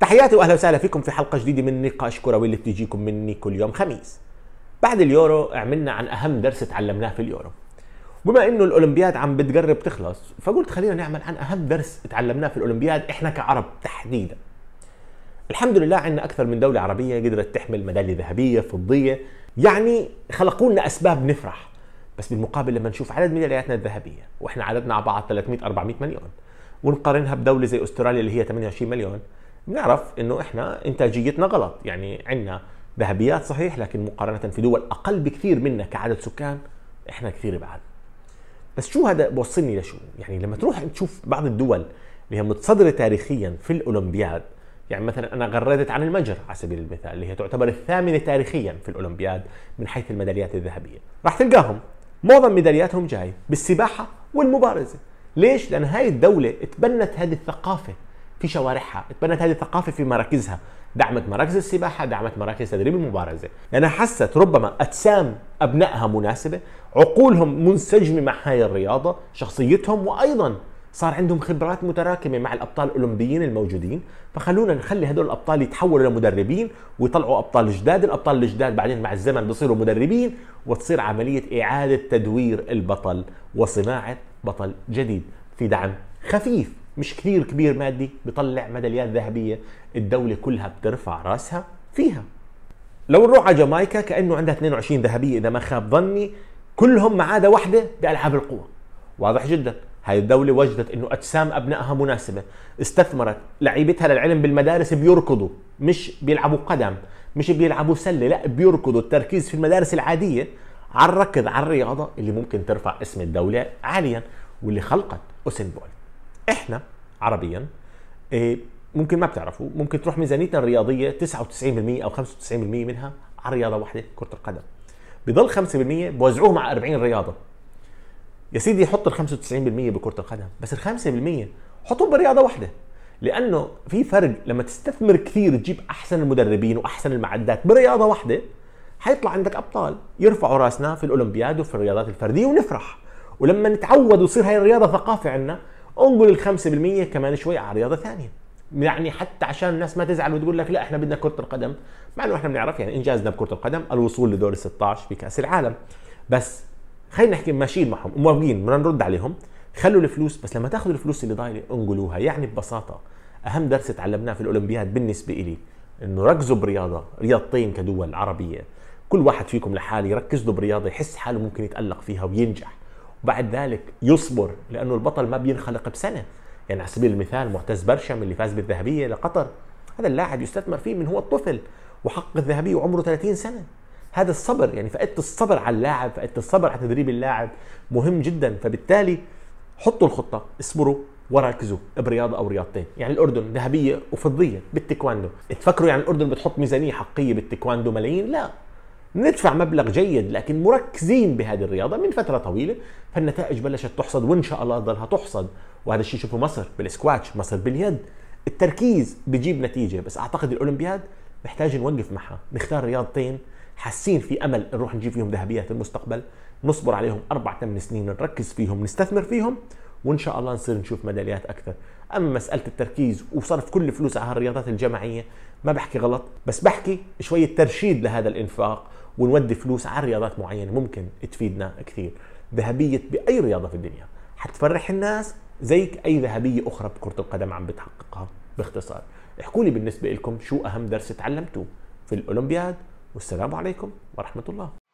تحياتي واهلا وسهلا فيكم في حلقه جديده من نقاش كروي اللي بتجيكم مني كل يوم خميس. بعد اليورو عملنا عن اهم درس تعلمناه في اليورو. بما انه الاولمبياد عم بتقرب تخلص فقلت خلينا نعمل عن اهم درس تعلمناه في الاولمبياد احنا كعرب تحديدا. الحمد لله عندنا اكثر من دوله عربيه قدرت تحمل ميداليه ذهبيه فضيه يعني خلقوا لنا اسباب نفرح بس بالمقابل لما نشوف عدد ميدالياتنا الذهبيه واحنا عددنا على بعض 300 400 مليون ونقارنها بدوله زي استراليا اللي هي 28 مليون بنعرف انه احنا انتاجيتنا غلط يعني عندنا ذهبيات صحيح لكن مقارنه في دول اقل بكثير منا كعدد سكان احنا كثير بعاد بس شو هذا بوصلني لشو يعني لما تروح تشوف بعض الدول اللي هي متصدره تاريخيا في الاولمبياد يعني مثلا انا غردت عن المجر على سبيل المثال اللي هي تعتبر الثامنه تاريخيا في الاولمبياد من حيث الميداليات الذهبيه راح تلقاهم معظم ميدالياتهم جاي بالسباحه والمبارزه ليش لان هاي الدوله تبنت هذه الثقافه في شوارعها تبنت هذه الثقافه في مراكزها دعمت مراكز السباحه دعمت مراكز تدريب المبارزه لانها حست ربما اجسام ابنائها مناسبه عقولهم منسجمه مع هاي الرياضه شخصيتهم وايضا صار عندهم خبرات متراكمة مع الأبطال الأولمبيين الموجودين فخلونا نخلي هدول الأبطال يتحولوا لمدربين ويطلعوا أبطال جداد الأبطال الجداد بعدين مع الزمن بصيروا مدربين وتصير عملية إعادة تدوير البطل وصناعة بطل جديد في دعم خفيف مش كثير كبير مادي بيطلع ميداليات ذهبيه الدوله كلها بترفع راسها فيها لو نروح على جامايكا كانه عندها 22 ذهبيه اذا ما خاب ظني كلهم ما عدا واحده بالعاب القوى واضح جدا هاي الدولة وجدت انه اجسام ابنائها مناسبة، استثمرت لعيبتها للعلم بالمدارس بيركضوا، مش بيلعبوا قدم، مش بيلعبوا سلة، لا بيركضوا التركيز في المدارس العادية على الركض على الرياضة اللي ممكن ترفع اسم الدولة عاليا واللي خلقت اوسن بولت. احنا عربيا إيه، ممكن ما بتعرفوا ممكن تروح ميزانيتنا الرياضيه 99% او 95% منها على رياضه واحده كره القدم بضل 5% بوزعوه مع 40 رياضه يا سيدي حط ال 95% بكره القدم بس ال 5% حطهم برياضه واحده لانه في فرق لما تستثمر كثير تجيب احسن المدربين واحسن المعدات برياضه واحده حيطلع عندك ابطال يرفعوا راسنا في الاولمبياد وفي الرياضات الفرديه ونفرح ولما نتعود ويصير هاي الرياضه ثقافه عندنا انقل ال 5% كمان شوي على رياضه ثانيه يعني حتى عشان الناس ما تزعل وتقول لك لا احنا بدنا كره القدم مع انه احنا بنعرف يعني انجازنا بكره القدم الوصول لدور ال 16 في كاس العالم بس خلينا نحكي ماشيين معهم وموافقين بدنا نرد عليهم خلوا الفلوس بس لما تاخذوا الفلوس اللي ضايله انقلوها يعني ببساطه اهم درس تعلمناه في الاولمبياد بالنسبه لي انه ركزوا برياضه رياضتين كدول عربيه كل واحد فيكم لحاله يركز له برياضه يحس حاله ممكن يتالق فيها وينجح وبعد ذلك يصبر لانه البطل ما بينخلق بسنه يعني على سبيل المثال معتز برشم اللي فاز بالذهبيه لقطر هذا اللاعب يستثمر فيه من هو الطفل وحقق الذهبيه وعمره 30 سنه هذا الصبر يعني فائده الصبر على اللاعب فائده الصبر على تدريب اللاعب مهم جدا فبالتالي حطوا الخطه اصبروا وركزوا برياضه او رياضتين يعني الاردن ذهبيه وفضيه بالتيكواندو تفكروا يعني الاردن بتحط ميزانيه حقيقيه بالتيكواندو ملايين لا ندفع مبلغ جيد لكن مركزين بهذه الرياضه من فتره طويله فالنتائج بلشت تحصد وان شاء الله ضلها تحصد وهذا الشيء شوفه مصر بالسكواتش مصر باليد التركيز بجيب نتيجه بس اعتقد الاولمبياد محتاج نوقف معها نختار رياضتين حاسين في امل نروح نجيب فيهم ذهبيات المستقبل نصبر عليهم اربع ثمان سنين نركز فيهم نستثمر فيهم وان شاء الله نصير نشوف ميداليات اكثر اما مساله التركيز وصرف كل فلوس على هالرياضات الجماعيه ما بحكي غلط بس بحكي شويه ترشيد لهذا الانفاق ونودي فلوس على رياضات معينه ممكن تفيدنا كثير ذهبيه باي رياضه في الدنيا حتفرح الناس زي اي ذهبيه اخرى بكره القدم عم بتحققها باختصار احكوا لي بالنسبه لكم شو اهم درس تعلمتوه في الاولمبياد والسلام عليكم ورحمه الله